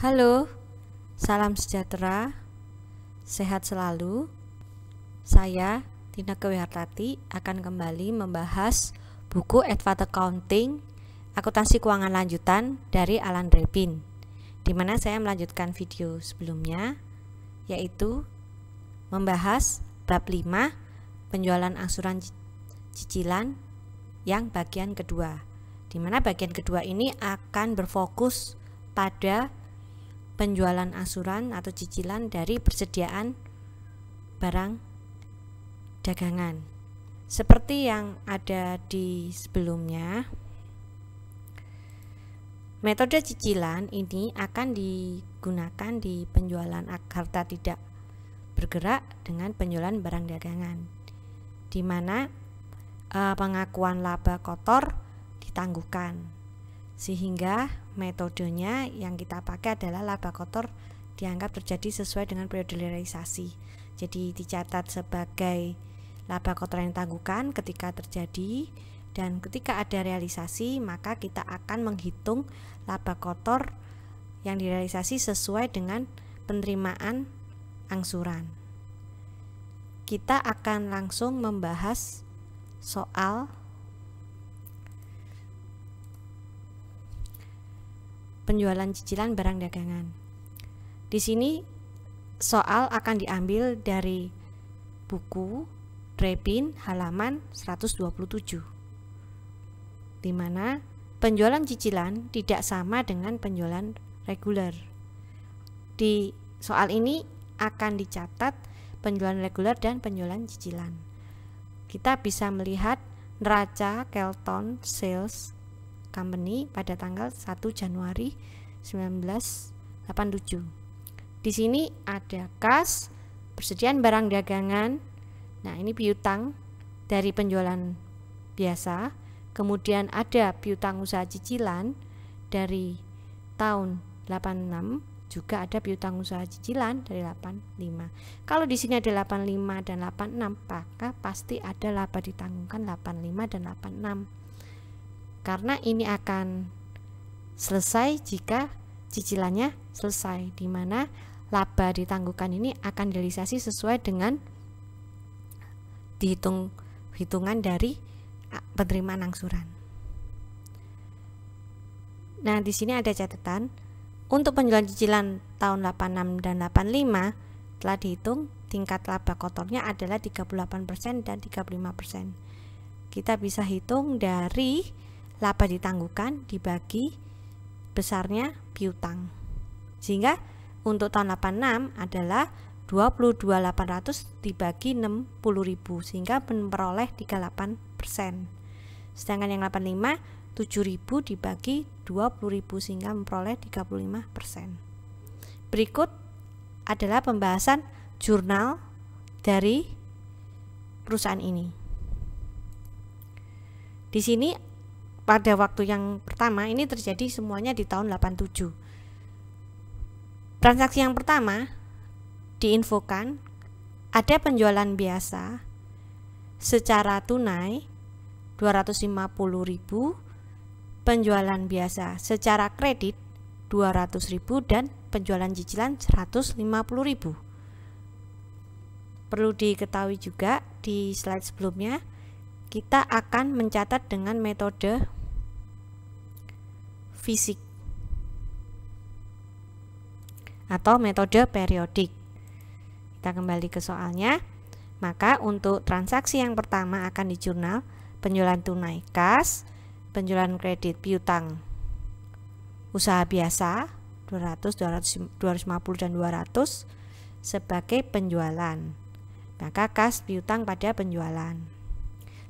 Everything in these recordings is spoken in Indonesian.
Halo, salam sejahtera, sehat selalu. Saya, Tina Kewihartati, akan kembali membahas buku Advanced Accounting Akuntansi Keuangan Lanjutan dari Alan Rebin, di mana saya melanjutkan video sebelumnya, yaitu membahas bab 5 penjualan angsuran cicilan yang bagian kedua, di mana bagian kedua ini akan berfokus pada penjualan asuran atau cicilan dari persediaan barang dagangan. Seperti yang ada di sebelumnya, metode cicilan ini akan digunakan di penjualan harta tidak bergerak dengan penjualan barang dagangan, di mana eh, pengakuan laba kotor ditangguhkan, sehingga metodenya yang kita pakai adalah laba kotor dianggap terjadi sesuai dengan periode realisasi. Jadi dicatat sebagai laba kotor yang tangguhkan ketika terjadi dan ketika ada realisasi maka kita akan menghitung laba kotor yang direalisasi sesuai dengan penerimaan angsuran. Kita akan langsung membahas soal penjualan cicilan barang dagangan. Di sini soal akan diambil dari buku Rebin halaman 127. Di mana penjualan cicilan tidak sama dengan penjualan reguler. Di soal ini akan dicatat penjualan reguler dan penjualan cicilan. Kita bisa melihat neraca Kelton Sales Company pada tanggal 1 Januari 1987. Di sini ada kas, persediaan barang dagangan. Nah, ini piutang dari penjualan biasa. Kemudian ada piutang usaha cicilan dari tahun 86 juga ada piutang usaha cicilan dari 85. Kalau di sini ada 85 dan 86, maka pasti ada laba ditanggungkan 85 dan 86 karena ini akan selesai jika cicilannya selesai di mana laba ditangguhkan ini akan realisasi sesuai dengan dihitung hitungan dari penerimaan angsuran. Nah, di sini ada catatan untuk penjualan cicilan tahun 86 dan 85 telah dihitung tingkat laba kotornya adalah 38% dan 35%. Kita bisa hitung dari laba ditangguhkan dibagi besarnya piutang. Sehingga untuk tahun 86 adalah 22.800 dibagi 60.000 sehingga memperoleh 38%. Sedangkan yang 85 7.000 dibagi 20.000 sehingga memperoleh 35%. Berikut adalah pembahasan jurnal dari perusahaan ini. Di sini pada waktu yang pertama ini terjadi semuanya di tahun 87. Transaksi yang pertama diinfokan ada penjualan biasa secara tunai 250.000, penjualan biasa secara kredit 200.000 dan penjualan cicilan 150.000. Perlu diketahui juga di slide sebelumnya kita akan mencatat dengan metode fisik atau metode periodik. Kita kembali ke soalnya. Maka untuk transaksi yang pertama akan di jurnal penjualan tunai kas, penjualan kredit piutang usaha biasa 200, 200 250 dan 200 sebagai penjualan. Maka kas piutang pada penjualan.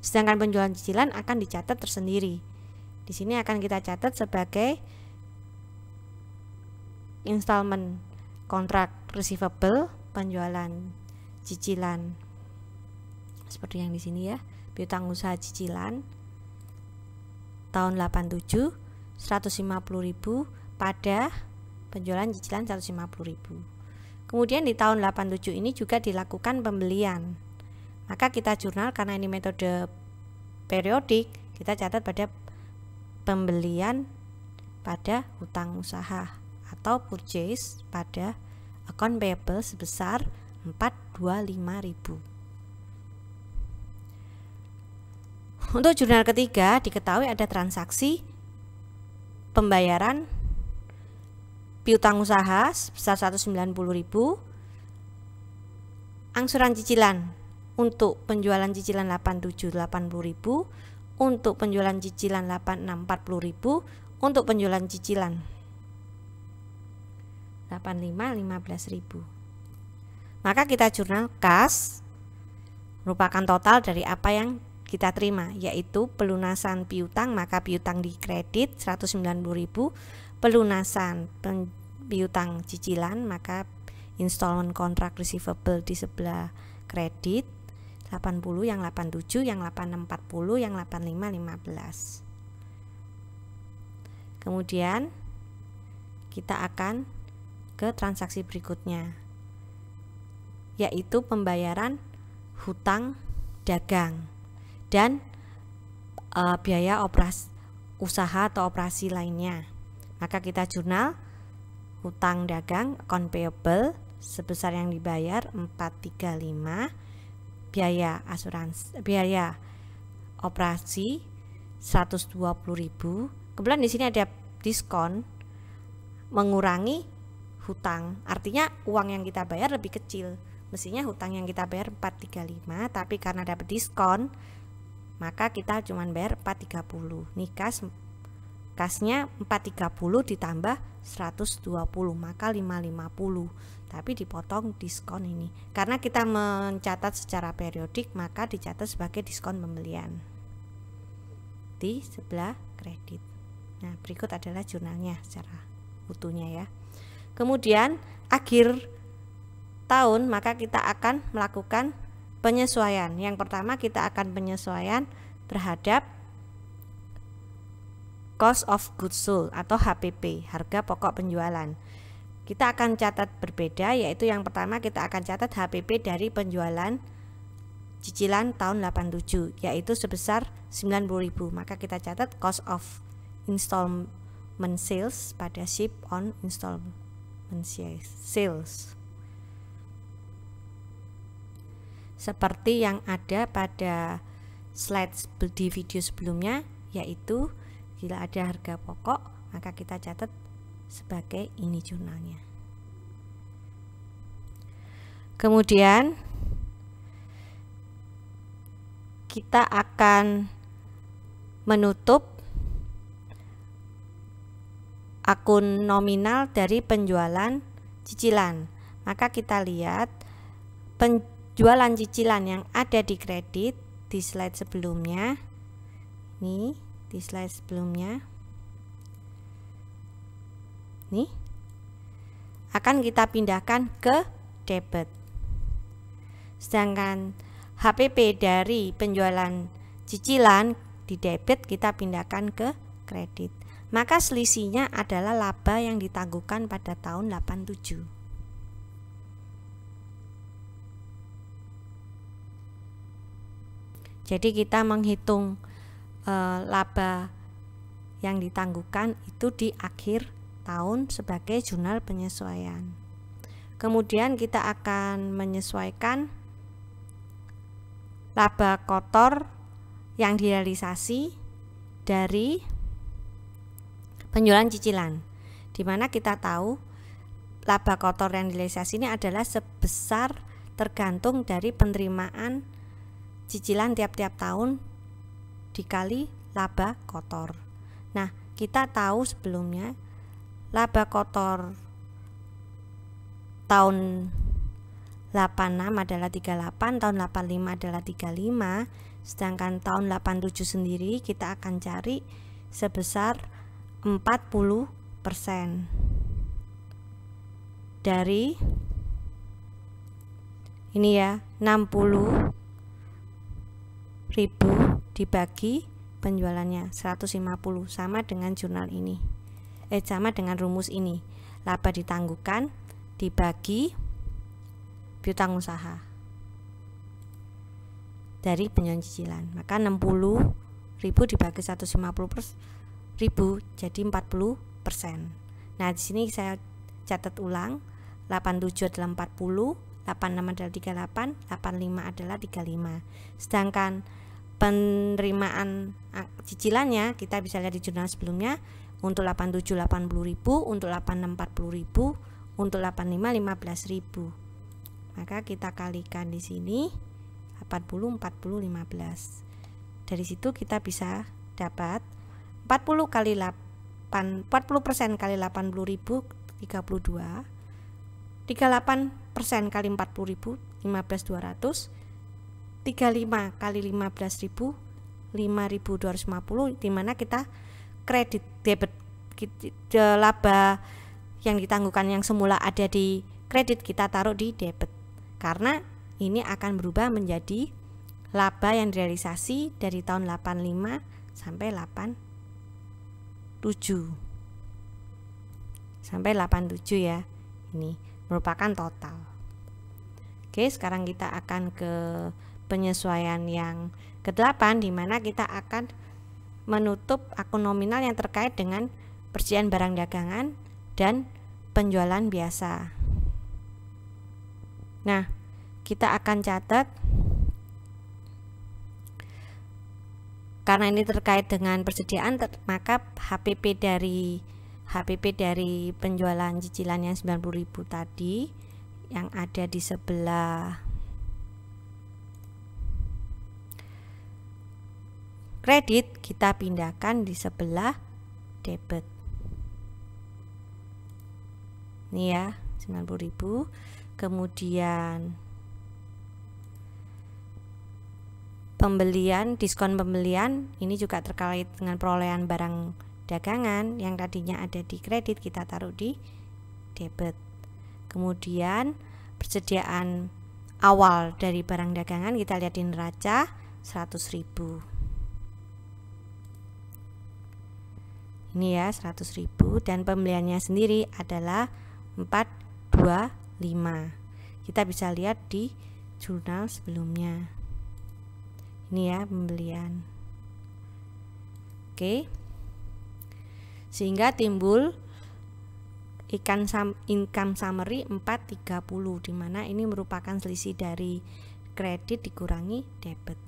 Sedangkan penjualan cicilan akan dicatat tersendiri di sini akan kita catat sebagai installment kontrak receivable penjualan cicilan. Seperti yang di sini ya, piutang usaha cicilan tahun 87 150.000 pada penjualan cicilan 150.000. Kemudian di tahun 87 ini juga dilakukan pembelian. Maka kita jurnal karena ini metode periodik, kita catat pada pembelian pada hutang usaha atau purchase pada account payable sebesar 425.000. Untuk jurnal ketiga diketahui ada transaksi pembayaran piutang usaha sebesar 190.000 angsuran cicilan untuk penjualan cicilan untuk penjualan cicilan 8640.000 untuk penjualan cicilan 8515.000. maka kita jurnal kas merupakan total dari apa yang kita terima yaitu pelunasan piutang maka piutang di kredit 190.000 pelunasan piutang cicilan maka installment contract receivable di sebelah kredit 80 yang 87 yang 8640 yang 8515 kemudian kita akan ke transaksi berikutnya yaitu pembayaran hutang dagang dan e, biaya operasi usaha atau operasi lainnya maka kita jurnal hutang dagang account payable sebesar yang dibayar 435 biaya asuransi biaya operasi 120.000 kebetulan di sini ada diskon mengurangi hutang artinya uang yang kita bayar lebih kecil mestinya hutang yang kita bayar 435 tapi karena dapat diskon maka kita cuma bayar 430 nih kas bekasnya 430 ditambah 120 maka 550 tapi dipotong diskon ini karena kita mencatat secara periodik maka dicatat sebagai diskon pembelian di sebelah kredit nah berikut adalah jurnalnya secara utuhnya ya kemudian akhir tahun maka kita akan melakukan penyesuaian yang pertama kita akan penyesuaian terhadap cost of goods sold atau HPP, harga pokok penjualan. Kita akan catat berbeda yaitu yang pertama kita akan catat HPP dari penjualan cicilan tahun 87 yaitu sebesar 90.000. Maka kita catat cost of installment sales pada ship on installment sales. Seperti yang ada pada slide di video sebelumnya yaitu Bila ada harga pokok, maka kita catat sebagai ini jurnalnya. Kemudian kita akan menutup akun nominal dari penjualan cicilan. Maka kita lihat penjualan cicilan yang ada di kredit di slide sebelumnya. Ini di slide sebelumnya nih akan kita pindahkan ke debit sedangkan HPP dari penjualan cicilan di debit kita pindahkan ke kredit maka selisihnya adalah laba yang ditangguhkan pada tahun 87 Jadi kita menghitung Eh, laba yang ditangguhkan itu di akhir tahun sebagai jurnal penyesuaian. Kemudian kita akan menyesuaikan laba kotor yang direalisasi dari penjualan cicilan. Di mana kita tahu laba kotor yang direalisasi ini adalah sebesar tergantung dari penerimaan cicilan tiap-tiap tahun dikali laba kotor. Nah, kita tahu sebelumnya laba kotor tahun 86 adalah 38, tahun 85 adalah 35, sedangkan tahun 87 sendiri kita akan cari sebesar 40% dari ini ya 60 ribu dibagi penjualannya 150 sama dengan jurnal ini eh sama dengan rumus ini laba ditangguhkan dibagi piutang usaha dari penjualan maka 60 ribu dibagi 150 pers ribu jadi 40 persen nah di sini saya catat ulang 87 adalah 40 86 adalah 38 85 adalah 35 sedangkan penerimaan ah, cicilannya kita bisa lihat di jurnal sebelumnya untuk 87 ribu untuk 86 ribu untuk 85 ribu maka kita kalikan di sini 40 40 15 dari situ kita bisa dapat 40 kali 8 40% persen kali 80 ribu 32 38% persen kali 40 ribu 15 200 35 kali 15.000 5.250 dimana kita kredit debit laba yang ditangguhkan yang semula ada di kredit kita taruh di debit karena ini akan berubah menjadi laba yang direalisasi dari tahun 85 sampai 87 sampai 87 ya ini merupakan total Oke sekarang kita akan ke penyesuaian yang kedelapan 8 di mana kita akan menutup akun nominal yang terkait dengan persediaan barang dagangan dan penjualan biasa. Nah, kita akan catat karena ini terkait dengan persediaan maka HPP dari HPP dari penjualan cicilan yang 90.000 tadi yang ada di sebelah kredit kita pindahkan di sebelah debit ini ya 90.000 kemudian pembelian diskon pembelian ini juga terkait dengan perolehan barang dagangan yang tadinya ada di kredit kita taruh di debit kemudian persediaan awal dari barang dagangan kita lihat di neraca 100.000 ini ya 100.000 dan pembeliannya sendiri adalah 425 kita bisa lihat di jurnal sebelumnya ini ya pembelian oke sehingga timbul ikan sam income summary 430 dimana ini merupakan selisih dari kredit dikurangi debit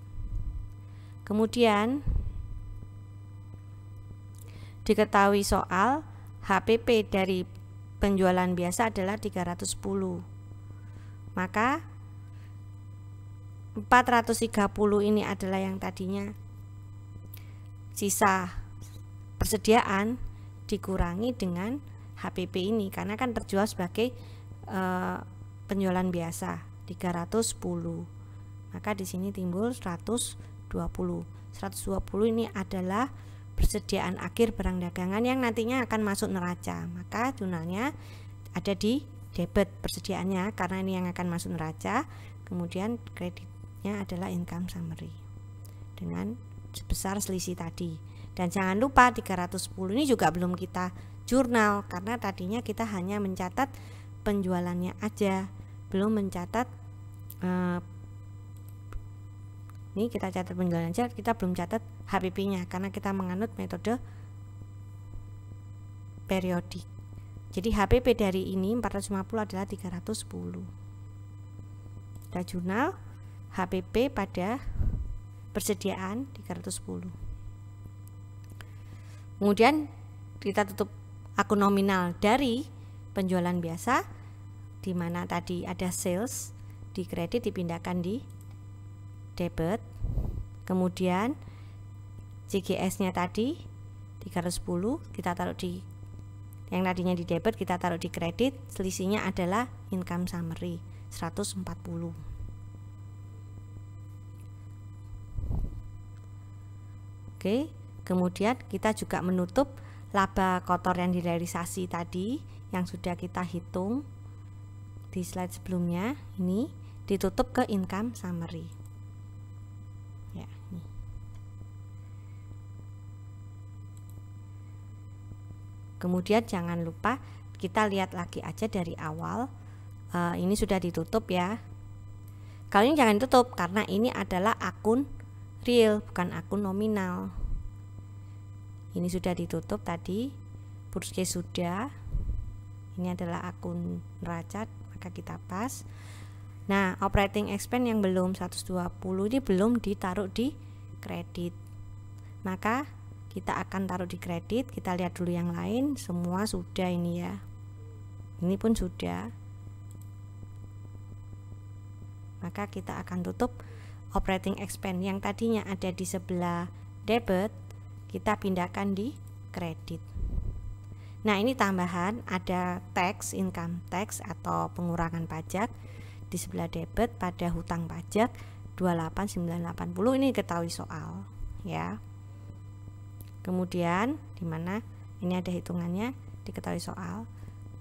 kemudian Diketahui soal HPP dari penjualan biasa adalah 310. Maka 430 ini adalah yang tadinya sisa persediaan dikurangi dengan HPP ini karena kan terjual sebagai e, penjualan biasa 310 maka di sini timbul 120 120 ini adalah persediaan akhir barang dagangan yang nantinya akan masuk neraca. Maka jurnalnya ada di debit persediaannya karena ini yang akan masuk neraca. Kemudian kreditnya adalah income summary dengan sebesar selisih tadi. Dan jangan lupa 310 ini juga belum kita jurnal karena tadinya kita hanya mencatat penjualannya aja, belum mencatat eh, ini kita catat penjualan aja kita belum catat HPP-nya karena kita menganut metode periodik. Jadi HPP dari ini 450 adalah 310. jurnal HPP pada persediaan 310. Kemudian kita tutup akun nominal dari penjualan biasa di mana tadi ada sales di kredit dipindahkan di debit. Kemudian CGS-nya tadi 310 kita taruh di yang tadinya di debit kita taruh di kredit selisihnya adalah income summary 140 oke kemudian kita juga menutup laba kotor yang direalisasi tadi yang sudah kita hitung di slide sebelumnya ini ditutup ke income summary Kemudian jangan lupa kita lihat lagi aja dari awal. Uh, ini sudah ditutup ya. Kalau ini jangan tutup karena ini adalah akun real bukan akun nominal. Ini sudah ditutup tadi. Burske sudah. Ini adalah akun neraca maka kita pas. Nah, operating expense yang belum 120 ini belum ditaruh di kredit. Maka kita akan taruh di kredit kita lihat dulu yang lain semua sudah ini ya ini pun sudah maka kita akan tutup operating expense yang tadinya ada di sebelah debit kita pindahkan di kredit nah ini tambahan ada tax income tax atau pengurangan pajak di sebelah debit pada hutang pajak 28980 ini ketahui soal ya Kemudian di mana ini ada hitungannya diketahui soal.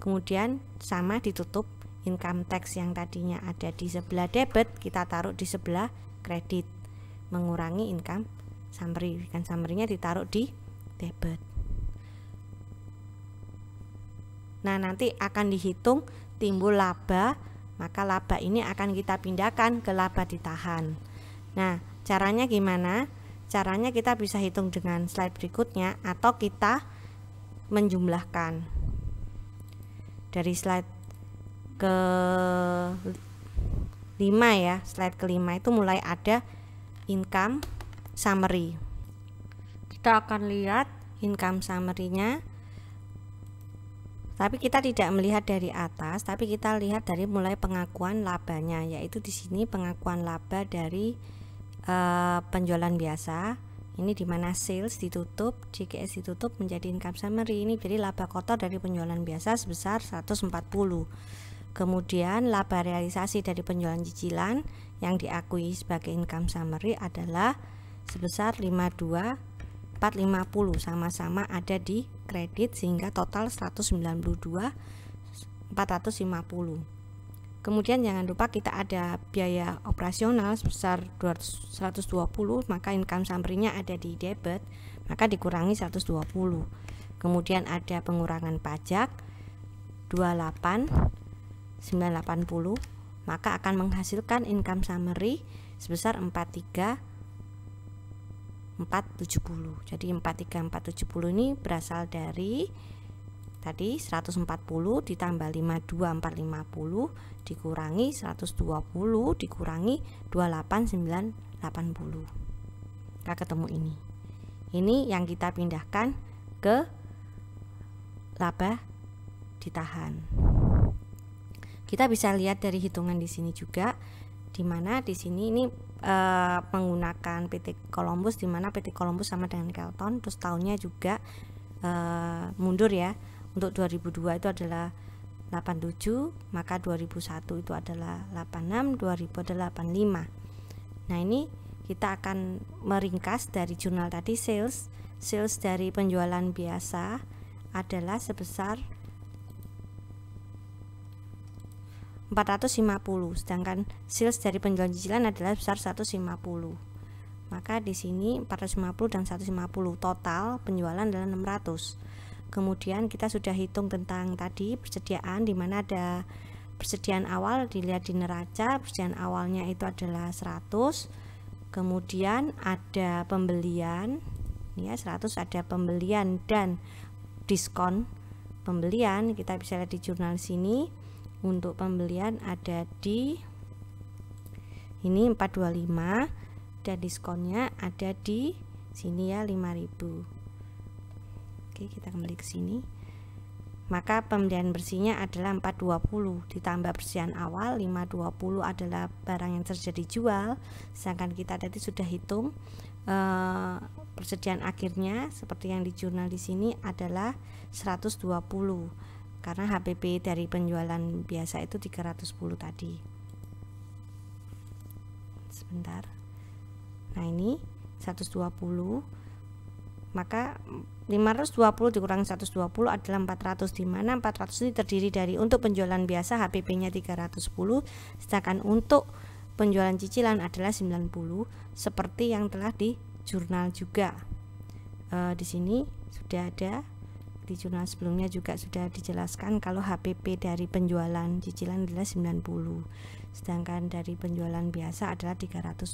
Kemudian sama ditutup income tax yang tadinya ada di sebelah debit kita taruh di sebelah kredit mengurangi income summary kan summary-nya ditaruh di debit. Nah, nanti akan dihitung timbul laba, maka laba ini akan kita pindahkan ke laba ditahan. Nah, caranya gimana? Caranya kita bisa hitung dengan slide berikutnya atau kita menjumlahkan. Dari slide ke 5 ya, slide kelima itu mulai ada income summary. Kita akan lihat income summary-nya. Tapi kita tidak melihat dari atas, tapi kita lihat dari mulai pengakuan labanya, yaitu di sini pengakuan laba dari Eh, penjualan biasa ini di mana sales ditutup GKS ditutup menjadi income summary ini jadi laba kotor dari penjualan biasa sebesar 140 kemudian laba realisasi dari penjualan cicilan yang diakui sebagai income summary adalah sebesar 52450. sama-sama ada di kredit sehingga total 192 450 Kemudian jangan lupa kita ada biaya operasional sebesar 120, maka income summary-nya ada di debit, maka dikurangi 120. Kemudian ada pengurangan pajak 28 980, maka akan menghasilkan income summary sebesar 43 470. Jadi 43470 ini berasal dari Tadi 140 ditambah 52 450 dikurangi 120 dikurangi 28980 80. Kita ketemu ini. Ini yang kita pindahkan ke laba ditahan. Kita bisa lihat dari hitungan di sini juga di mana di sini ini e, menggunakan PT Columbus di mana PT Columbus sama dengan Kelton terus tahunnya juga e, mundur ya untuk 2002 itu adalah 87 maka 2001 itu adalah 86 2000 adalah 85 nah ini kita akan meringkas dari jurnal tadi sales sales dari penjualan biasa adalah sebesar 450 sedangkan sales dari penjualan cicilan adalah besar 150 maka di sini 450 dan 150 total penjualan adalah 600 kemudian kita sudah hitung tentang tadi persediaan di mana ada persediaan awal dilihat di neraca persediaan awalnya itu adalah 100 kemudian ada pembelian ya 100 ada pembelian dan diskon pembelian kita bisa lihat di jurnal sini untuk pembelian ada di ini 425 dan diskonnya ada di sini ya 5000 Oke, kita kembali ke sini. Maka pembelian bersihnya adalah 420 ditambah bersihan awal 520 adalah barang yang terjadi jual. Sedangkan kita tadi sudah hitung eh, persediaan akhirnya seperti yang di jurnal di sini adalah 120 karena HPP dari penjualan biasa itu 310 tadi. Sebentar. Nah, ini 120 maka 520 dikurangi 120 adalah 400 di mana 400 ini terdiri dari untuk penjualan biasa HPP-nya 310 sedangkan untuk penjualan cicilan adalah 90 seperti yang telah di jurnal juga e, di sini sudah ada di jurnal sebelumnya juga sudah dijelaskan kalau HPP dari penjualan cicilan adalah 90 sedangkan dari penjualan biasa adalah 310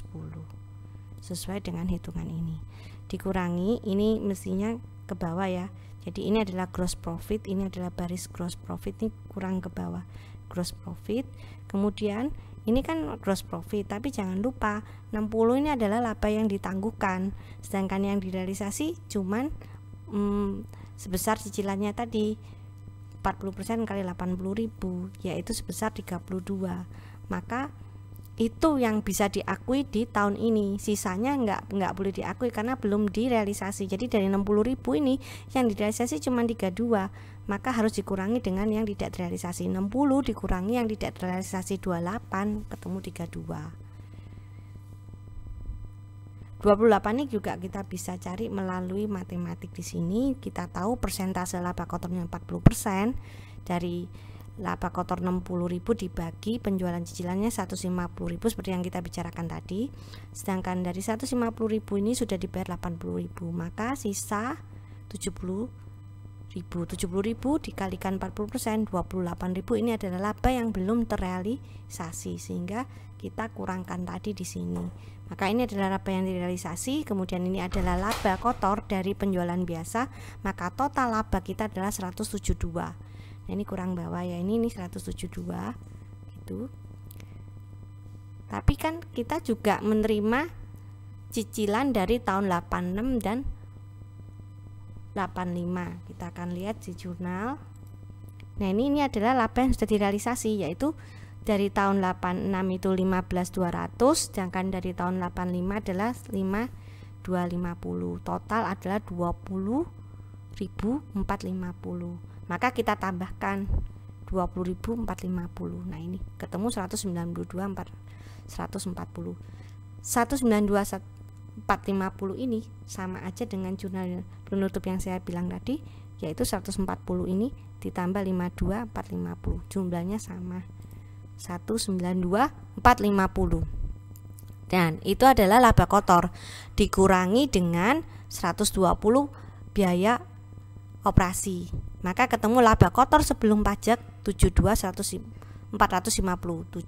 sesuai dengan hitungan ini dikurangi ini mestinya ke bawah ya jadi ini adalah gross profit ini adalah baris gross profit ini kurang ke bawah gross profit kemudian ini kan gross profit tapi jangan lupa 60 ini adalah laba yang ditangguhkan sedangkan yang direalisasi cuman hmm, sebesar cicilannya tadi 40% kali 80.000 yaitu sebesar 32 maka itu yang bisa diakui di tahun ini sisanya nggak nggak boleh diakui karena belum direalisasi jadi dari ribu ini yang direalisasi cuma 32 maka harus dikurangi dengan yang tidak terrealisasi 60 dikurangi yang tidak terrealisasi 28 ketemu 32 28 ini juga kita bisa cari melalui matematik di sini kita tahu persentase laba kotornya 40% dari laba kotor 60.000 dibagi penjualan cicilannya 150.000 seperti yang kita bicarakan tadi. Sedangkan dari 150.000 ini sudah dibayar 80.000, maka sisa 70.000 70.000 dikalikan 40% 28.000 ini adalah laba yang belum terrealisasi sehingga kita kurangkan tadi di sini maka ini adalah laba yang direalisasi kemudian ini adalah laba kotor dari penjualan biasa maka total laba kita adalah 172 nah, ini kurang bawah ya ini ini 172 gitu tapi kan kita juga menerima cicilan dari tahun 86 dan 85 kita akan lihat di jurnal nah ini ini adalah laba yang sudah direalisasi yaitu dari tahun 86 itu 15200 sedangkan dari tahun 85 adalah 5250 total adalah 20450 maka kita tambahkan 20.450 nah ini ketemu 192 4, 140 192 450 ini sama aja dengan jurnal penutup yang saya bilang tadi yaitu 140 ini ditambah 52 450 jumlahnya sama 192 450 dan itu adalah laba kotor dikurangi dengan 120 biaya operasi maka ketemu laba kotor sebelum pajak 72 72 450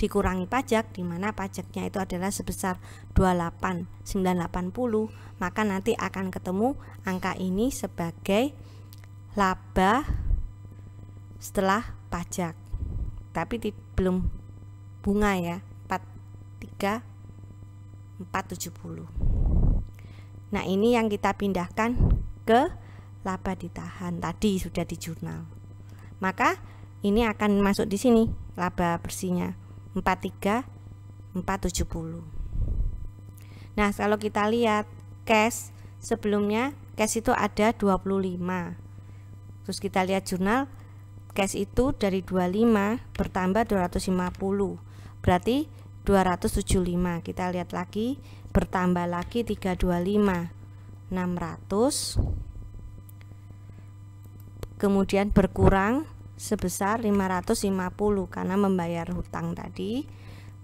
dikurangi pajak di mana pajaknya itu adalah sebesar 28 980 maka nanti akan ketemu angka ini sebagai laba setelah pajak tapi di, belum bunga ya 43 470 nah ini yang kita pindahkan ke laba ditahan tadi sudah di jurnal. Maka ini akan masuk di sini laba bersihnya 43 470. Nah, kalau kita lihat cash sebelumnya cash itu ada 25. Terus kita lihat jurnal cash itu dari 25 bertambah 250. Berarti 275. Kita lihat lagi bertambah lagi 325. 600 kemudian berkurang sebesar 550 karena membayar hutang tadi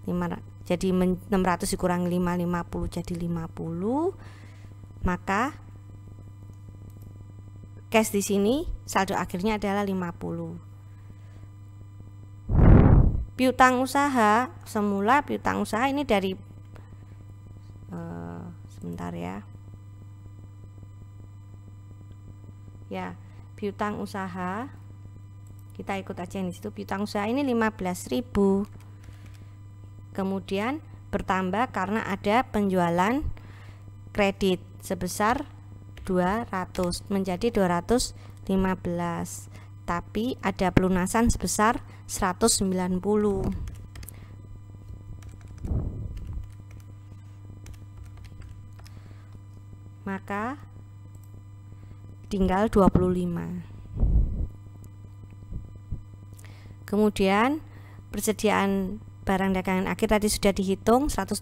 5, jadi 600 dikurang 550 jadi 50 maka cash di sini saldo akhirnya adalah 50 piutang usaha semula piutang usaha ini dari uh, sebentar ya ya piutang usaha kita ikut aja yang di situ piutang usaha ini 15.000 kemudian bertambah karena ada penjualan kredit sebesar 200 menjadi 215 tapi ada pelunasan sebesar 190 maka tinggal 25 kemudian persediaan barang dagangan akhir tadi sudah dihitung 120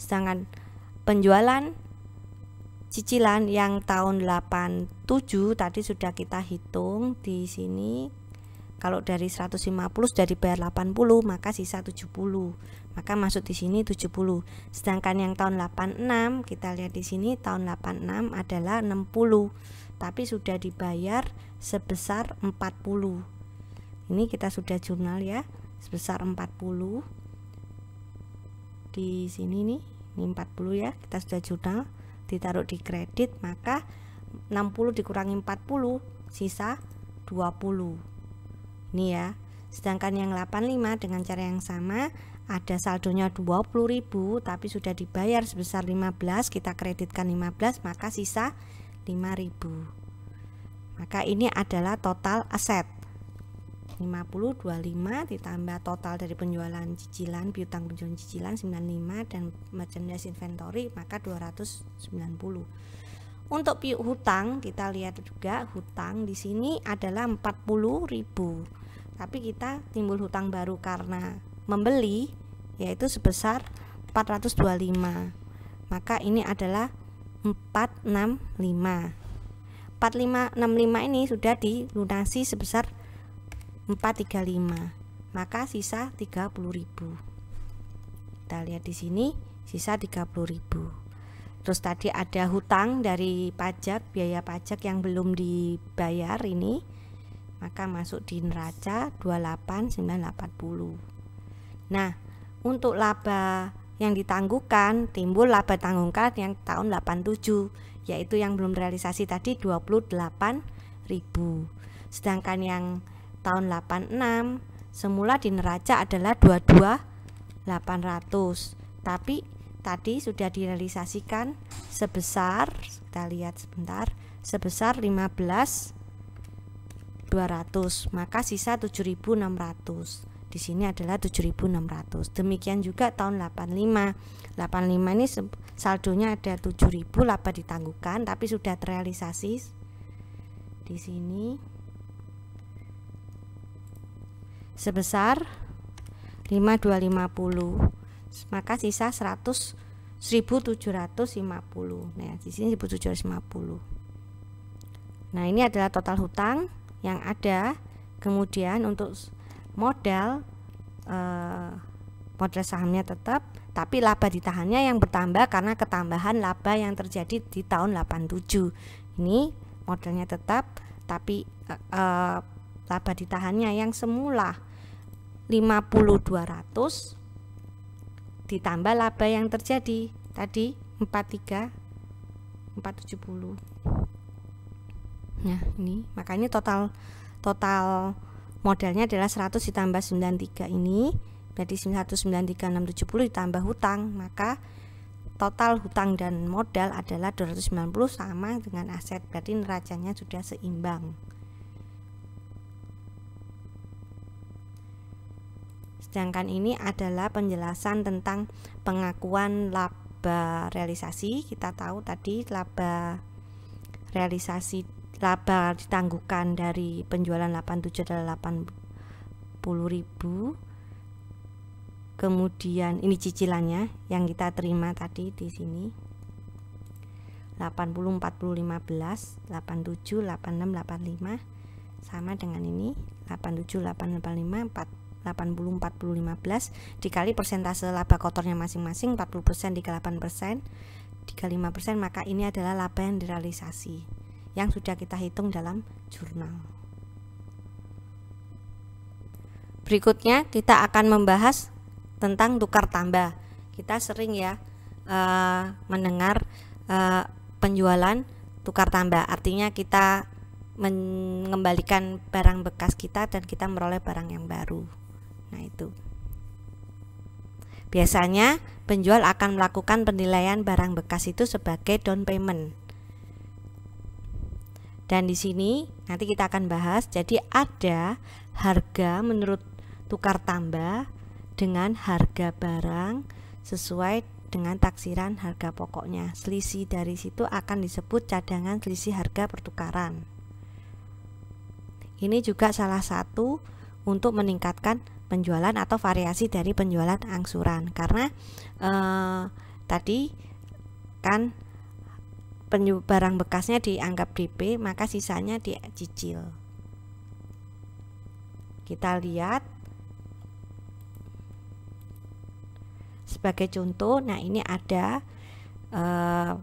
sedangkan penjualan cicilan yang tahun 87 tadi sudah kita hitung di sini kalau dari 150 sudah dibayar 80 maka sisa 70 maka masuk di sini 70. Sedangkan yang tahun 86 kita lihat di sini tahun 86 adalah 60 tapi sudah dibayar sebesar 40. Ini kita sudah jurnal ya, sebesar 40. Di sini nih, ini 40 ya, kita sudah jurnal ditaruh di kredit maka 60 dikurangi 40 sisa 20. Ini ya. Sedangkan yang 85 dengan cara yang sama ada saldonya 20.000 tapi sudah dibayar sebesar 15 kita kreditkan 15 maka sisa 5.000 maka ini adalah total aset 5025 ditambah total dari penjualan cicilan piutang penjualan cicilan 95 dan merchandise inventory maka 290 untuk piut hutang kita lihat juga hutang di sini adalah 40.000 tapi kita timbul hutang baru karena membeli yaitu sebesar 425 maka ini adalah 465 4565 ini sudah dilunasi sebesar 435 maka sisa 30.000 kita lihat di sini sisa 30.000 terus tadi ada hutang dari pajak biaya pajak yang belum dibayar ini maka masuk di neraca 28980 Nah, untuk laba yang ditangguhkan timbul laba tanggungkan yang tahun 87 yaitu yang belum realisasi tadi 28.000. Sedangkan yang tahun 86 semula di neraca adalah 22.800. Tapi tadi sudah direalisasikan sebesar kita lihat sebentar sebesar 15 200 maka sisa 7600 di sini adalah 7.600. Demikian juga tahun 85. 85 ini saldonya ada 7.000 laba ditangguhkan tapi sudah terrealisasi di sini sebesar 5250. Maka sisa 100 1750. Nah, di sini 1750. Nah, ini adalah total hutang yang ada. Kemudian untuk modal eh, modal sahamnya tetap tapi laba ditahannya yang bertambah karena ketambahan laba yang terjadi di tahun 87 ini modalnya tetap tapi eh, eh, laba ditahannya yang semula 50200 ditambah laba yang terjadi tadi 43 470 nah ini makanya total total modalnya adalah 100 ditambah 93 ini berarti 193.670 ditambah hutang maka total hutang dan modal adalah 290 sama dengan aset berarti neracanya sudah seimbang sedangkan ini adalah penjelasan tentang pengakuan laba realisasi kita tahu tadi laba realisasi laba ditangguhkan dari penjualan 87 adalah 80 ribu kemudian ini cicilannya yang kita terima tadi di sini 80 40 15 87 86 85 sama dengan ini 87 885 4 80 40 15 dikali persentase laba kotornya masing-masing 40% dikali 8% dikali 5% maka ini adalah laba yang direalisasi yang sudah kita hitung dalam jurnal. Berikutnya kita akan membahas tentang tukar tambah. Kita sering ya uh, mendengar uh, penjualan tukar tambah. Artinya kita mengembalikan barang bekas kita dan kita meroleh barang yang baru. Nah, itu. Biasanya penjual akan melakukan penilaian barang bekas itu sebagai down payment dan di sini nanti kita akan bahas jadi ada harga menurut tukar tambah dengan harga barang sesuai dengan taksiran harga pokoknya. Selisih dari situ akan disebut cadangan selisih harga pertukaran. Ini juga salah satu untuk meningkatkan penjualan atau variasi dari penjualan angsuran karena eh, tadi kan barang bekasnya dianggap DP maka sisanya dicicil kita lihat sebagai contoh nah ini ada uh,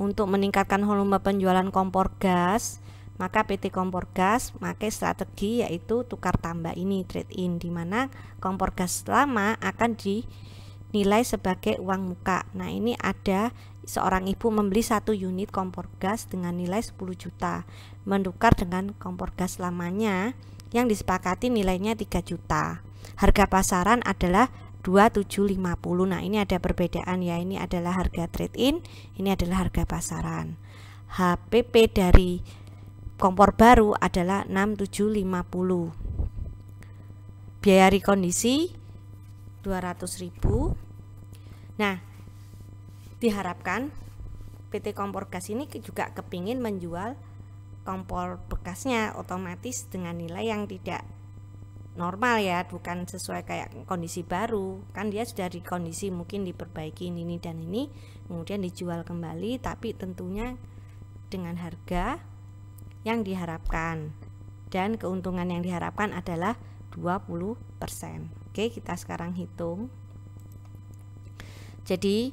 untuk meningkatkan volume penjualan kompor gas maka PT Kompor Gas pakai strategi yaitu tukar tambah ini trade in di mana kompor gas lama akan dinilai sebagai uang muka. Nah, ini ada seorang ibu membeli satu unit kompor gas dengan nilai 10 juta, mendukar dengan kompor gas lamanya yang disepakati nilainya 3 juta. Harga pasaran adalah 2750. Nah, ini ada perbedaan ya. Ini adalah harga trade-in, ini adalah harga pasaran. HPP dari kompor baru adalah 6750. Biaya rekondisi 200.000. Nah, diharapkan PT Kompor Gas ini juga kepingin menjual kompor bekasnya otomatis dengan nilai yang tidak normal ya bukan sesuai kayak kondisi baru kan dia sudah di kondisi mungkin diperbaiki ini, ini dan ini kemudian dijual kembali tapi tentunya dengan harga yang diharapkan dan keuntungan yang diharapkan adalah 20% oke kita sekarang hitung jadi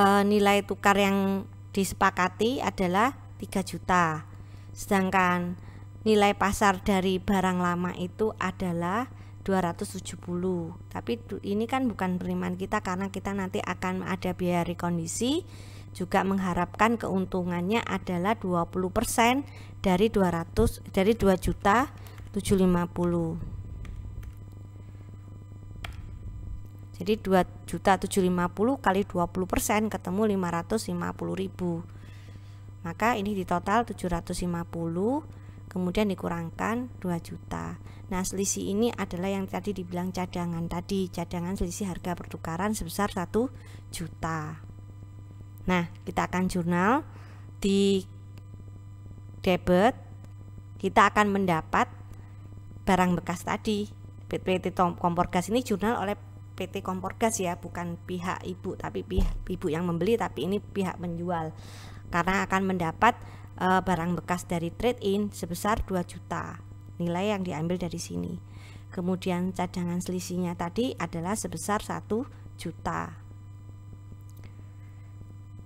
e, nilai tukar yang disepakati adalah 3 juta. Sedangkan nilai pasar dari barang lama itu adalah 270. Tapi ini kan bukan penerimaan kita karena kita nanti akan ada biaya rekondisi juga mengharapkan keuntungannya adalah 20% dari 200 dari 2 juta 750. Jadi 2.750 juta kali 20 persen ketemu 550.000 ribu. Maka ini di total 750 kemudian dikurangkan 2 juta. Nah, selisih ini adalah yang tadi dibilang cadangan tadi, cadangan selisih harga pertukaran sebesar 1 juta. Nah, kita akan jurnal di debit kita akan mendapat barang bekas tadi. PT Kompor Gas ini jurnal oleh PT Kompor Gas ya, bukan pihak ibu tapi pihak ibu yang membeli tapi ini pihak menjual Karena akan mendapat uh, barang bekas dari trade-in sebesar 2 juta. Nilai yang diambil dari sini. Kemudian cadangan selisihnya tadi adalah sebesar 1 juta.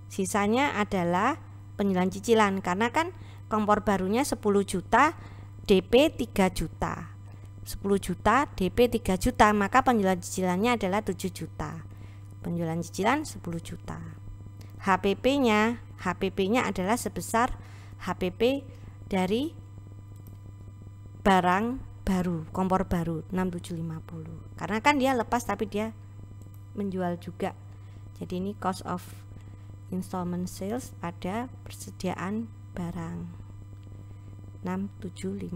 Sisanya adalah penjualan cicilan karena kan kompor barunya 10 juta, DP 3 juta 10 juta, DP 3 juta, maka penjualan cicilannya adalah 7 juta. Penjualan cicilan 10 juta. HPP-nya, HPP-nya adalah sebesar HPP dari barang baru, kompor baru 6750. Karena kan dia lepas tapi dia menjual juga. Jadi ini cost of installment sales pada persediaan barang 6750.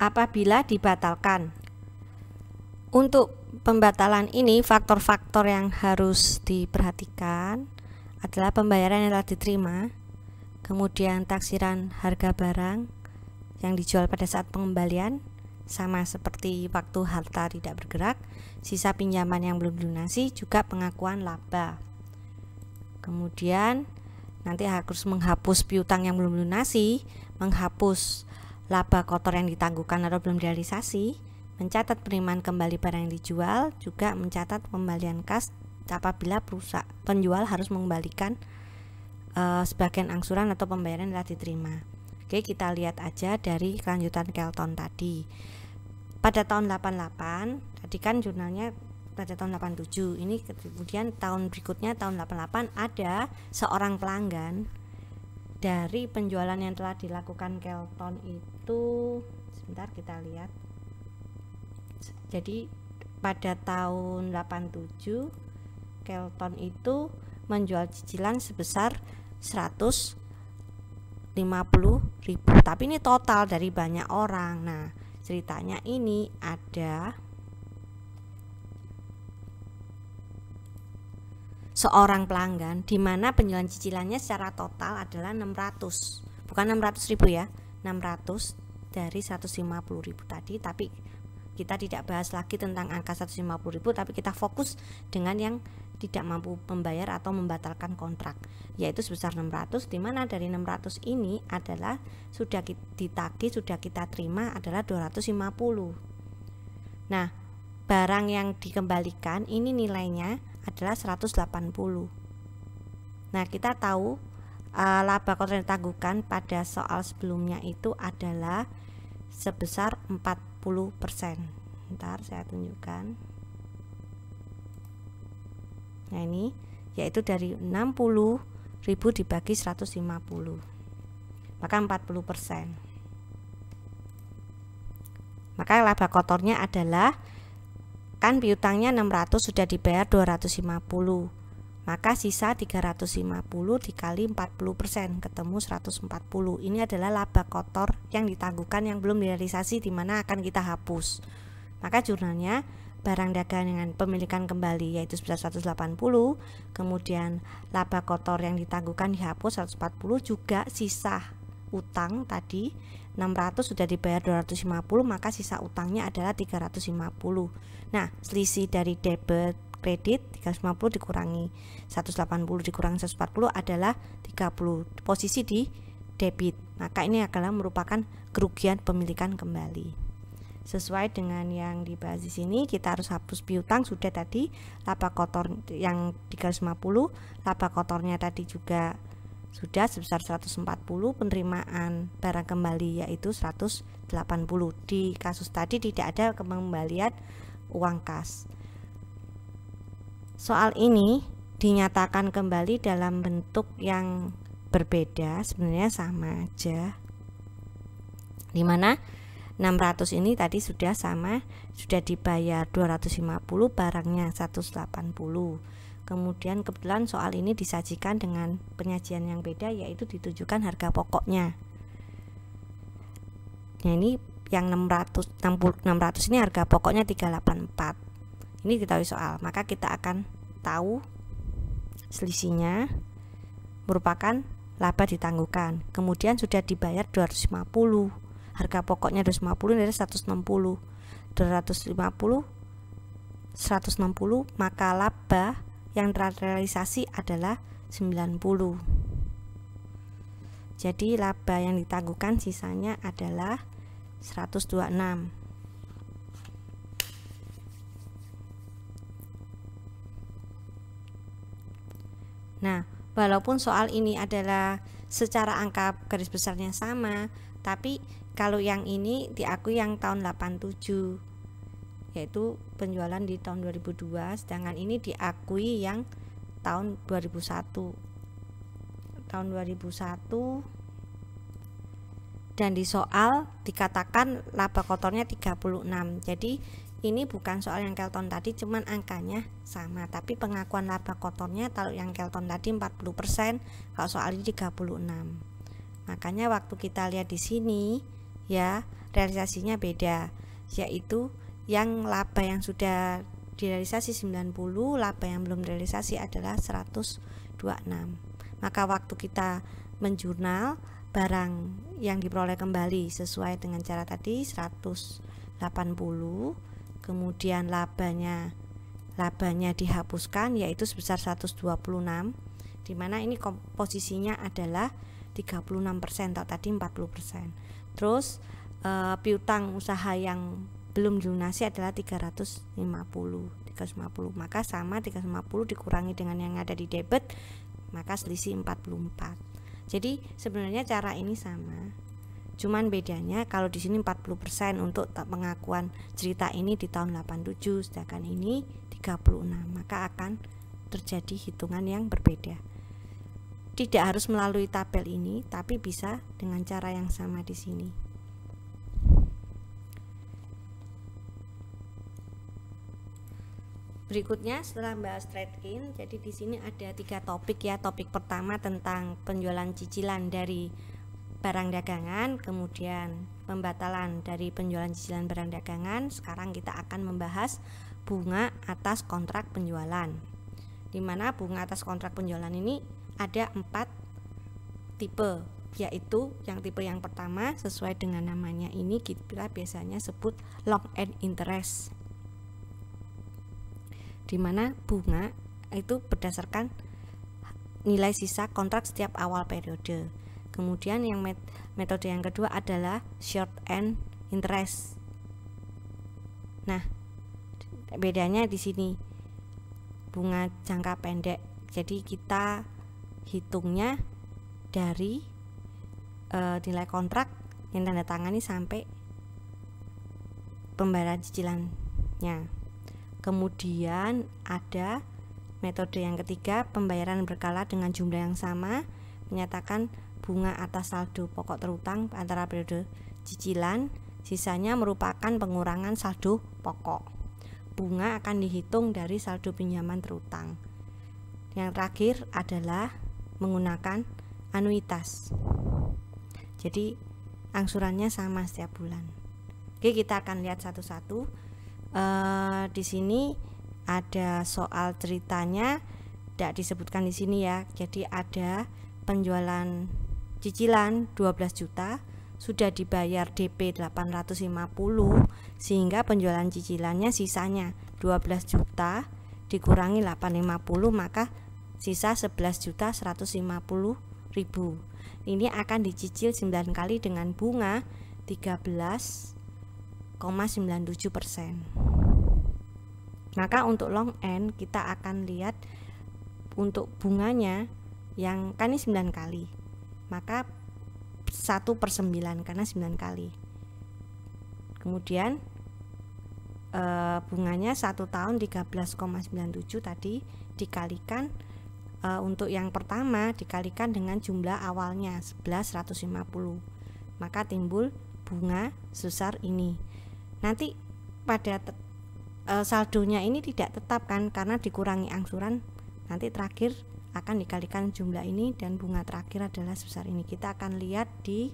apabila dibatalkan. Untuk pembatalan ini faktor-faktor yang harus diperhatikan adalah pembayaran yang telah diterima, kemudian taksiran harga barang yang dijual pada saat pengembalian sama seperti waktu harta tidak bergerak, sisa pinjaman yang belum dilunasi juga pengakuan laba. Kemudian nanti harus menghapus piutang yang belum lunasi, menghapus laba kotor yang ditangguhkan atau belum realisasi, mencatat penerimaan kembali barang yang dijual, juga mencatat pembalian kas apabila perusahaan penjual harus mengembalikan e, sebagian angsuran atau pembayaran yang telah diterima. Oke, kita lihat aja dari kelanjutan Kelton tadi. Pada tahun 88, tadi kan jurnalnya pada tahun 87. Ini kemudian tahun berikutnya tahun 88 ada seorang pelanggan dari penjualan yang telah dilakukan Kelton itu sebentar kita lihat jadi pada tahun 87 Kelton itu menjual cicilan sebesar 150 ribu tapi ini total dari banyak orang nah ceritanya ini ada seorang pelanggan di mana penjualan cicilannya secara total adalah 600 bukan 600 ribu ya 600 dari 150 ribu tadi tapi kita tidak bahas lagi tentang angka 150 ribu tapi kita fokus dengan yang tidak mampu membayar atau membatalkan kontrak yaitu sebesar 600 di mana dari 600 ini adalah sudah ditagih sudah kita terima adalah 250 nah barang yang dikembalikan ini nilainya adalah 180. Nah, kita tahu uh, laba yang ditangguhkan pada soal sebelumnya itu adalah sebesar 40%. Ntar saya tunjukkan. Nah, ini yaitu dari 60.000 dibagi 150. Maka 40%. Maka laba kotornya adalah Kan piutangnya 600 sudah dibayar 250. Maka sisa 350 dikali 40% ketemu 140. Ini adalah laba kotor yang ditangguhkan yang belum direalisasi di mana akan kita hapus. Maka jurnalnya barang dagangan dengan pemilikan kembali yaitu 1180 kemudian laba kotor yang ditangguhkan dihapus 140 juga sisa utang tadi 600 sudah dibayar 250 maka sisa utangnya adalah 350 Nah, selisih dari debit kredit 350 dikurangi 180 dikurangi 140 adalah 30 posisi di debit. Maka ini adalah merupakan kerugian pemilikan kembali. Sesuai dengan yang dibahas di sini, kita harus hapus piutang sudah tadi laba kotor yang 350, laba kotornya tadi juga sudah sebesar 140 penerimaan barang kembali yaitu 180 di kasus tadi tidak ada kembalian uang kas. Soal ini dinyatakan kembali dalam bentuk yang berbeda, sebenarnya sama aja. Dimana 600 ini tadi sudah sama, sudah dibayar 250 barangnya 180. Kemudian kebetulan soal ini disajikan dengan penyajian yang beda yaitu ditujukan harga pokoknya. Nah, ini yang 600 60, 600 ini harga pokoknya 384 ini diketahui soal maka kita akan tahu selisihnya merupakan laba ditangguhkan kemudian sudah dibayar 250 harga pokoknya 250 dari 160 250 160 maka laba yang terrealisasi adalah 90 jadi laba yang ditangguhkan sisanya adalah 126 Nah, walaupun soal ini adalah secara angka garis besarnya sama, tapi kalau yang ini diakui yang tahun 87 yaitu penjualan di tahun 2002, sedangkan ini diakui yang tahun 2001. Tahun 2001 dan di soal dikatakan laba kotornya 36 jadi ini bukan soal yang Kelton tadi cuman angkanya sama tapi pengakuan laba kotornya kalau yang Kelton tadi 40% kalau soal ini 36 makanya waktu kita lihat di sini ya realisasinya beda yaitu yang laba yang sudah direalisasi 90 laba yang belum direalisasi adalah 126 maka waktu kita menjurnal barang yang diperoleh kembali sesuai dengan cara tadi 180 kemudian labanya labanya dihapuskan yaitu sebesar 126 dimana ini komposisinya adalah 36% atau tadi 40%. Terus e, piutang usaha yang belum dilunasi adalah 350 350 maka sama 350 dikurangi dengan yang ada di debit maka selisih 44 jadi sebenarnya cara ini sama. Cuman bedanya kalau di sini 40% untuk pengakuan cerita ini di tahun 87 sedangkan ini 36, maka akan terjadi hitungan yang berbeda. Tidak harus melalui tabel ini, tapi bisa dengan cara yang sama di sini. Berikutnya setelah membahas trading, jadi di sini ada tiga topik ya. Topik pertama tentang penjualan cicilan dari barang dagangan, kemudian pembatalan dari penjualan cicilan barang dagangan. Sekarang kita akan membahas bunga atas kontrak penjualan. Di mana bunga atas kontrak penjualan ini ada empat tipe, yaitu yang tipe yang pertama sesuai dengan namanya ini kita biasanya sebut long end interest di mana bunga itu berdasarkan nilai sisa kontrak setiap awal periode. Kemudian yang met metode yang kedua adalah short end interest. Nah, bedanya di sini bunga jangka pendek. Jadi kita hitungnya dari e, nilai kontrak yang tanda tangani sampai pembayaran cicilannya. Kemudian ada metode yang ketiga, pembayaran berkala dengan jumlah yang sama, menyatakan bunga atas saldo pokok terutang antara periode cicilan, sisanya merupakan pengurangan saldo pokok. Bunga akan dihitung dari saldo pinjaman terutang. Yang terakhir adalah menggunakan anuitas. Jadi angsurannya sama setiap bulan. Oke, kita akan lihat satu-satu. Eh, di sini ada soal ceritanya tidak disebutkan di sini ya. Jadi ada penjualan cicilan 12 juta sudah dibayar DP 850 sehingga penjualan cicilannya sisanya 12 juta dikurangi 850 maka sisa 11 juta 150 ribu ini akan dicicil 9 kali dengan bunga 13 0,97% Maka untuk long end kita akan lihat untuk bunganya yang kan ini 9 kali maka 1 per 9 karena 9 kali kemudian e, bunganya 1 tahun 13,97 tadi dikalikan e, untuk yang pertama dikalikan dengan jumlah awalnya 11.150 maka timbul bunga susar ini 0,97% nanti pada uh, saldonya ini tidak tetap kan karena dikurangi angsuran nanti terakhir akan dikalikan jumlah ini dan bunga terakhir adalah sebesar ini kita akan lihat di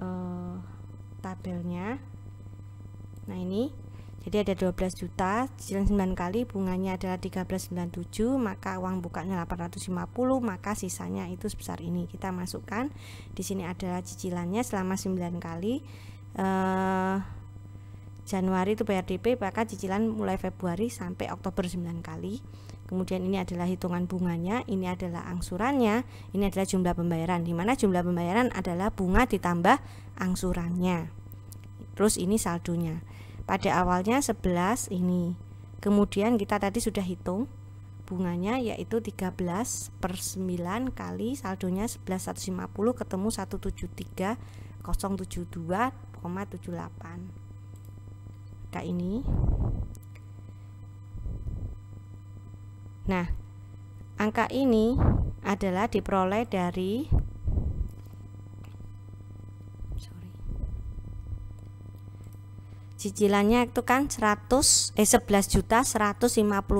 uh, tabelnya nah ini jadi ada 12 juta 9 kali bunganya adalah 1397 maka uang bukanya 850 maka sisanya itu sebesar ini kita masukkan di sini adalah cicilannya selama 9 kali eh Januari itu bayar DP maka cicilan mulai Februari sampai Oktober 9 kali kemudian ini adalah hitungan bunganya ini adalah angsurannya ini adalah jumlah pembayaran di mana jumlah pembayaran adalah bunga ditambah angsurannya terus ini saldonya pada awalnya 11 ini kemudian kita tadi sudah hitung bunganya yaitu 13 per 9 kali saldonya 11.150 ketemu 173.072,78 K ini. Nah, angka ini adalah diperoleh dari sorry, cicilannya itu kan 100 eh 11 juta 150.000 9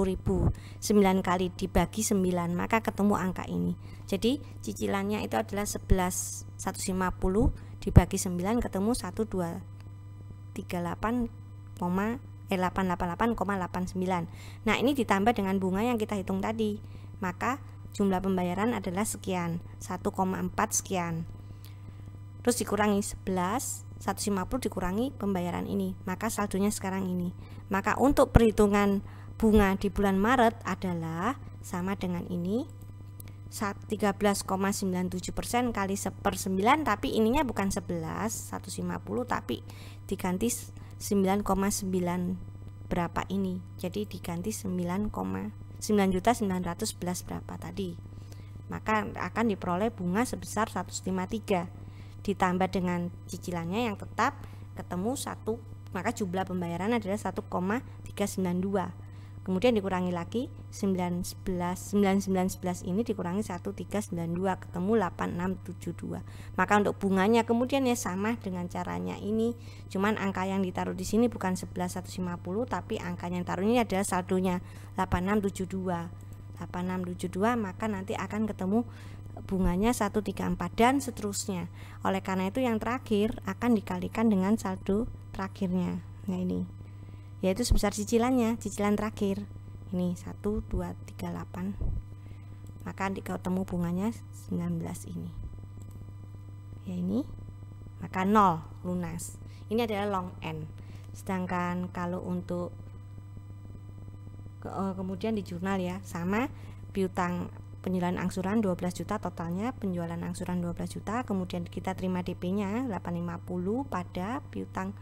kali dibagi 9 maka ketemu angka ini jadi cicilannya itu adalah 11 150 dibagi 9 ketemu 1 888,89. Nah, ini ditambah dengan bunga yang kita hitung tadi. Maka jumlah pembayaran adalah sekian, 1,4 sekian. Terus dikurangi 11, 150 dikurangi pembayaran ini, maka saldonya sekarang ini. Maka untuk perhitungan bunga di bulan Maret adalah sama dengan ini 13,97% kali 1 per 9 tapi ininya bukan 11 150 tapi diganti 9,9 berapa ini jadi diganti 9,9 juta 911 berapa tadi maka akan diperoleh bunga sebesar 153 ditambah dengan cicilannya yang tetap ketemu satu maka jumlah pembayaran adalah 1,392 kemudian dikurangi lagi 19 9911 ini dikurangi 1392 ketemu 8672 maka untuk bunganya kemudian ya sama dengan caranya ini cuman angka yang ditaruh di sini bukan 11150 tapi angka yang taruh ini adalah saldonya 8672 8672 maka nanti akan ketemu bunganya 134 dan seterusnya oleh karena itu yang terakhir akan dikalikan dengan saldo terakhirnya nah ini yaitu sebesar cicilannya cicilan terakhir ini 1 2 3 8 maka temu bunganya 19 ini ya ini maka 0 lunas ini adalah long end sedangkan kalau untuk ke, eh, kemudian di jurnal ya sama piutang penjualan angsuran 12 juta totalnya penjualan angsuran 12 juta kemudian kita terima DP nya 850 pada piutang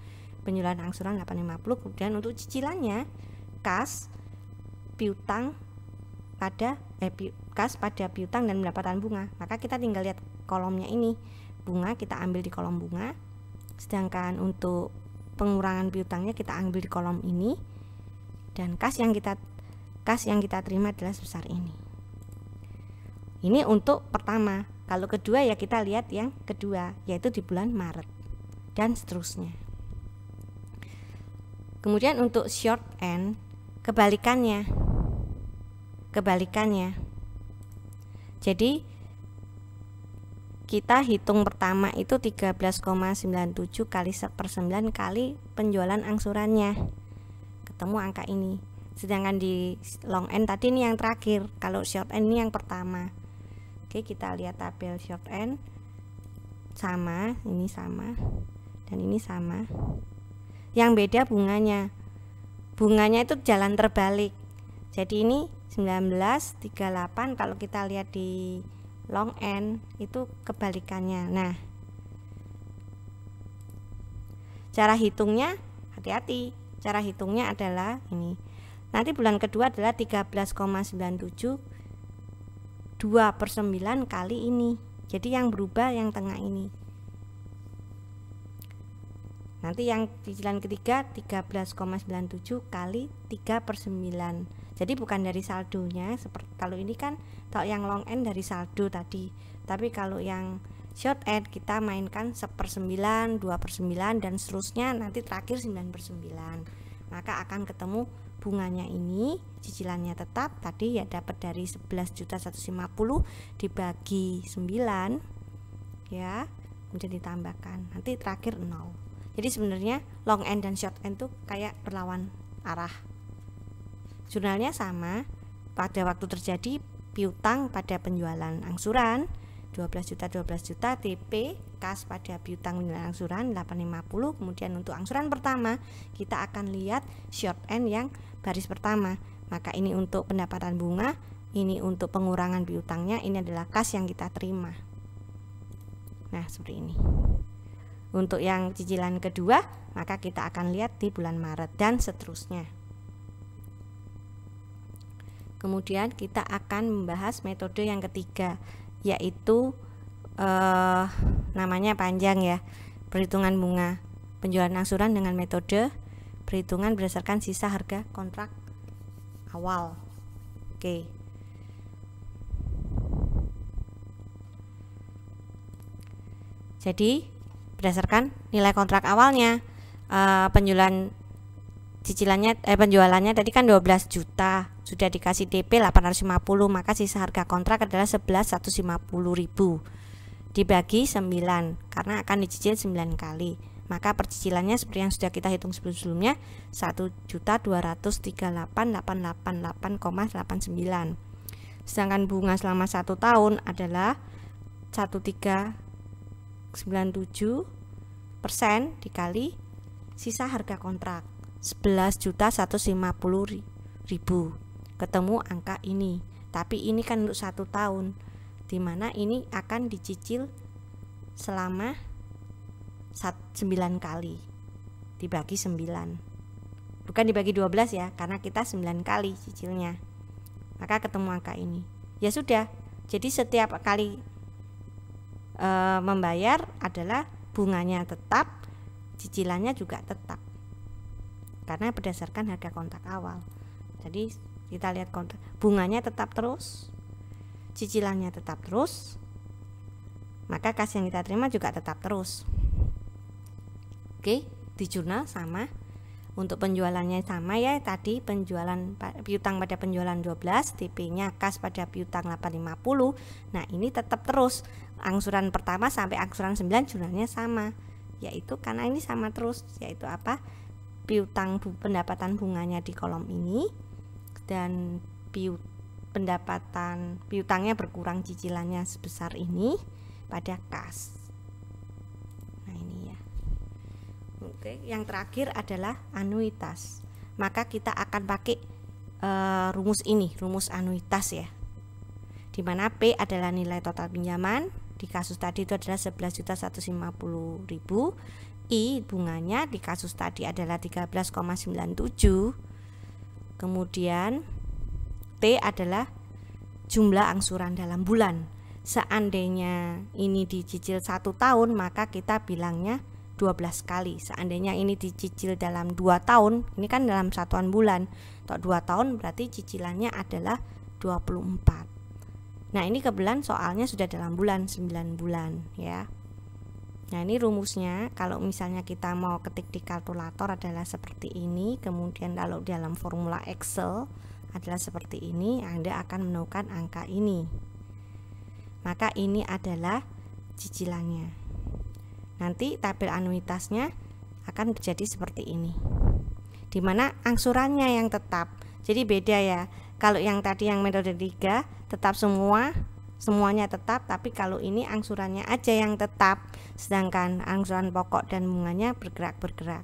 penjualan angsuran 850 kemudian untuk cicilannya kas piutang pada eh, pi, kas pada piutang dan pendapatan bunga maka kita tinggal lihat kolomnya ini bunga kita ambil di kolom bunga sedangkan untuk pengurangan piutangnya kita ambil di kolom ini dan kas yang kita kas yang kita terima adalah sebesar ini ini untuk pertama kalau kedua ya kita lihat yang kedua yaitu di bulan Maret dan seterusnya Kemudian untuk short end kebalikannya. Kebalikannya. Jadi kita hitung pertama itu 13,97 kali per 9 kali penjualan angsurannya. Ketemu angka ini. Sedangkan di long end tadi ini yang terakhir, kalau short end ini yang pertama. Oke, kita lihat tabel short end. Sama, ini sama. Dan ini sama yang beda bunganya bunganya itu jalan terbalik jadi ini 1938 kalau kita lihat di long end itu kebalikannya nah cara hitungnya hati-hati cara hitungnya adalah ini nanti bulan kedua adalah 13,97 2 per 9 kali ini jadi yang berubah yang tengah ini Nanti yang cicilan ketiga 13,97 kali 3 per 9 Jadi bukan dari saldonya seperti Kalau ini kan kalau yang long end dari saldo tadi Tapi kalau yang short end kita mainkan 1 per 9, 2 per 9 Dan seterusnya nanti terakhir 9 per 9 Maka akan ketemu bunganya ini cicilannya tetap tadi ya dapat dari 11.150 dibagi 9 ya menjadi tambahkan nanti terakhir 0 jadi sebenarnya long end dan short end tuh kayak berlawan arah jurnalnya sama pada waktu terjadi piutang pada penjualan angsuran 12 juta 12 juta TP kas pada piutang penjualan angsuran 850 kemudian untuk angsuran pertama kita akan lihat short end yang baris pertama maka ini untuk pendapatan bunga ini untuk pengurangan piutangnya ini adalah kas yang kita terima nah seperti ini untuk yang cicilan kedua, maka kita akan lihat di bulan Maret dan seterusnya. Kemudian kita akan membahas metode yang ketiga, yaitu eh, namanya panjang ya, perhitungan bunga, penjualan angsuran dengan metode perhitungan berdasarkan sisa harga kontrak awal. Oke. Jadi berdasarkan nilai kontrak awalnya uh, penjualan cicilannya eh penjualannya tadi kan 12 juta sudah dikasih DP 850 maka sisa harga kontrak adalah 11.150.000 dibagi 9 karena akan dicicil 9 kali maka percicilannya seperti yang sudah kita hitung sebelum-sebelumnya 1.238.888,89 sedangkan bunga selama satu tahun adalah 13 97 persen dikali sisa harga kontrak 11.150.000 juta ribu ketemu angka ini tapi ini kan untuk satu tahun dimana ini akan dicicil selama 9 kali dibagi 9 bukan dibagi 12 ya karena kita 9 kali cicilnya maka ketemu angka ini ya sudah jadi setiap kali e, membayar adalah bunganya tetap, cicilannya juga tetap. Karena berdasarkan harga kontak awal. Jadi kita lihat kontak bunganya tetap terus, cicilannya tetap terus, maka kas yang kita terima juga tetap terus. Oke, di jurnal sama. Untuk penjualannya sama ya tadi penjualan piutang pada penjualan 12, tp nya kas pada piutang 850. Nah, ini tetap terus angsuran pertama sampai angsuran 9 jurnalnya sama yaitu karena ini sama terus yaitu apa piutang bu, pendapatan bunganya di kolom ini dan piut, pendapatan piutangnya berkurang cicilannya sebesar ini pada kas nah ini ya oke yang terakhir adalah anuitas maka kita akan pakai e, rumus ini rumus anuitas ya dimana P adalah nilai total pinjaman di kasus tadi itu adalah 11.150.000 I bunganya di kasus tadi adalah 13,97 kemudian T adalah jumlah angsuran dalam bulan seandainya ini dicicil satu tahun maka kita bilangnya 12 kali seandainya ini dicicil dalam 2 tahun ini kan dalam satuan bulan atau 2 tahun berarti cicilannya adalah 24 Nah, ini kebelan soalnya sudah dalam bulan 9 bulan ya. Nah, ini rumusnya kalau misalnya kita mau ketik di kalkulator adalah seperti ini, kemudian kalau dalam formula Excel adalah seperti ini, Anda akan menemukan angka ini. Maka ini adalah cicilannya. Nanti tabel anuitasnya akan menjadi seperti ini. Di mana angsurannya yang tetap. Jadi beda ya kalau yang tadi yang metode 3 tetap semua, semuanya tetap, tapi kalau ini angsurannya aja yang tetap, sedangkan angsuran pokok dan bunganya bergerak-bergerak.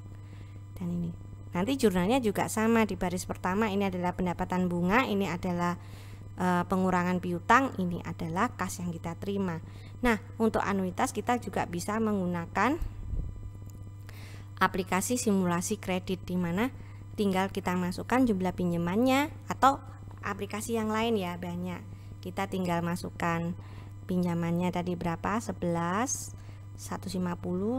Dan ini. Nanti jurnalnya juga sama di baris pertama ini adalah pendapatan bunga, ini adalah e, pengurangan piutang, ini adalah kas yang kita terima. Nah, untuk anuitas kita juga bisa menggunakan aplikasi simulasi kredit di mana tinggal kita masukkan jumlah pinjamannya atau aplikasi yang lain ya banyak kita tinggal masukkan pinjamannya tadi berapa 11 150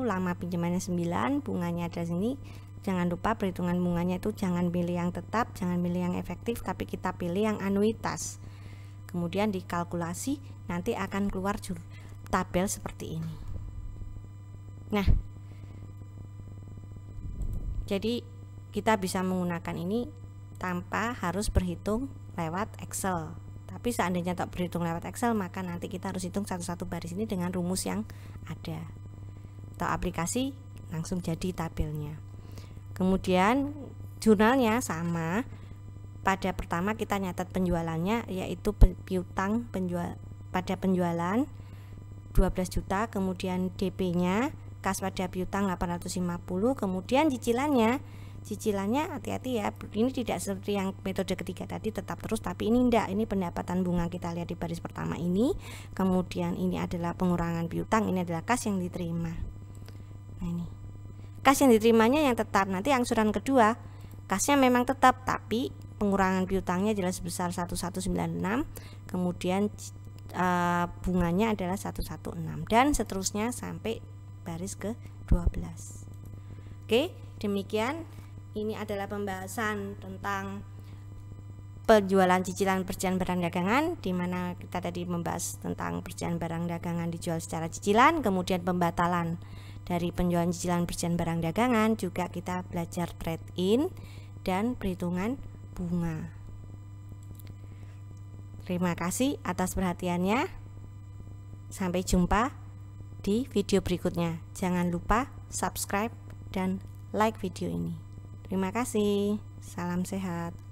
lama pinjamannya 9 bunganya ada sini jangan lupa perhitungan bunganya itu jangan pilih yang tetap jangan pilih yang efektif tapi kita pilih yang anuitas kemudian dikalkulasi nanti akan keluar tabel seperti ini nah jadi kita bisa menggunakan ini tanpa harus berhitung lewat Excel. Tapi seandainya tak berhitung lewat Excel, maka nanti kita harus hitung satu-satu baris ini dengan rumus yang ada. Atau aplikasi langsung jadi tabelnya. Kemudian jurnalnya sama. Pada pertama kita nyatat penjualannya yaitu piutang penjual pada penjualan 12 juta, kemudian DP-nya kas pada piutang 850, kemudian cicilannya cicilannya hati-hati ya ini tidak seperti yang metode ketiga tadi tetap terus tapi ini tidak ini pendapatan bunga kita lihat di baris pertama ini kemudian ini adalah pengurangan piutang ini adalah kas yang diterima nah ini kas yang diterimanya yang tetap nanti angsuran kedua kasnya memang tetap tapi pengurangan piutangnya jelas sebesar 1196 kemudian e, bunganya adalah 116 dan seterusnya sampai baris ke 12 oke demikian ini adalah pembahasan tentang penjualan cicilan perjanjian barang dagangan di mana kita tadi membahas tentang perjanjian barang dagangan dijual secara cicilan kemudian pembatalan dari penjualan cicilan perjanjian barang dagangan juga kita belajar trade in dan perhitungan bunga terima kasih atas perhatiannya sampai jumpa di video berikutnya jangan lupa subscribe dan like video ini Terima kasih, salam sehat.